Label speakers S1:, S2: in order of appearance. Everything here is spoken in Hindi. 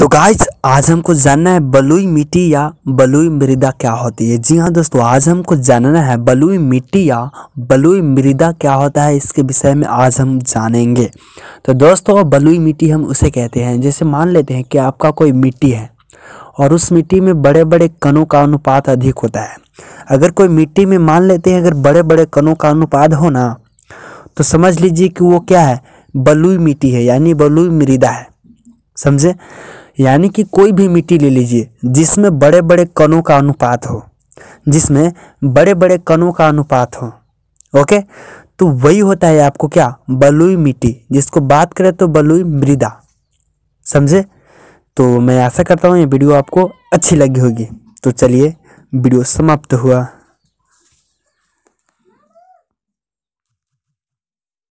S1: तो गाइज आज हमको जानना है बलुई मिट्टी या बलुई मृदा क्या होती है जी हाँ दोस्तों आज हमको जानना है बलुई मिट्टी या बलुई मृदा क्या होता है इसके विषय में आज हम जानेंगे तो दोस्तों बलुई मिट्टी हम उसे कहते हैं जैसे मान लेते हैं कि आपका कोई मिट्टी है और उस मिट्टी में बड़े बड़े कणों का अनुपात अधिक होता है अगर कोई मिट्टी में मान लेते हैं अगर बड़े बड़े कणों का अनुपात हो ना तो समझ लीजिए कि वो क्या है बलुई मिट्टी है यानी बलुई मृदा है समझे यानी कि कोई भी मिट्टी ले लीजिए जिसमें बड़े बड़े कणों का अनुपात हो जिसमें बड़े बड़े कणों का अनुपात हो ओके तो वही होता है आपको क्या बलुई मिट्टी जिसको बात करें तो बलुई मृदा समझे तो मैं आशा करता हूँ ये वीडियो आपको अच्छी लगी होगी तो चलिए वीडियो समाप्त हुआ